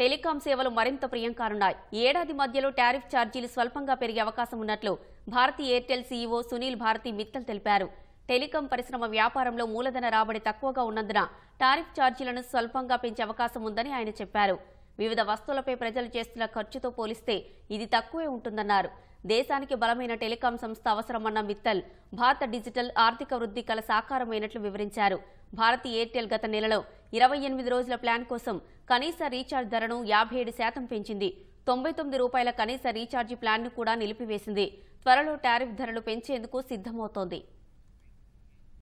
telecom సేవలు మరింత ప్రియంకారున్నాయి ఏడాది మధ్యలో టారిఫ్ ఛార్జీలు స్వల్పంగా పెరిగే అవకాశం ఉన్నట్లు భారతీ ఎయిర్టెల్ సీఈఓ సునీల్ భారతి మిత్తల్ తెలిపారు టెలికాం పరిశ్రమ వ్యాపారంలో మూలధన రాబడి తక్కువగా ఉన్నందున టారిఫ్ ఛార్జీలను స్వల్పంగా పెంచే అవకాశం ఉందని ఆయన చెప్పారు వివిధ వస్తువులపై ప్రజలు చేస్తున్న ఖర్చుతో పోలిస్తే ఇది తక్కువే ఉంటుందన్నారు దేశానికి బలమైన టెలికాం సంస్థ అవసరమన్న మిత్తల్ భారత డిజిటల్ ఆర్థిక వృద్ధి కల సాకారమైనట్లు వివరించారు భారత్ ఎయిర్టెల్ గత నెలలో ఇరవై ఎనిమిది రోజుల ప్లాన్ కోసం కనీస రీఛార్జ్ ధరను యాభై ఏడు శాతం పెంచింది తొంభై తొమ్మిది రూపాయల కనీస రీఛార్జ్ ప్లాన్ను కూడా నిలిపివేసింది త్వరలో టారిఫ్ ధరలు పెంచేందుకు సిద్ధమవుతోంది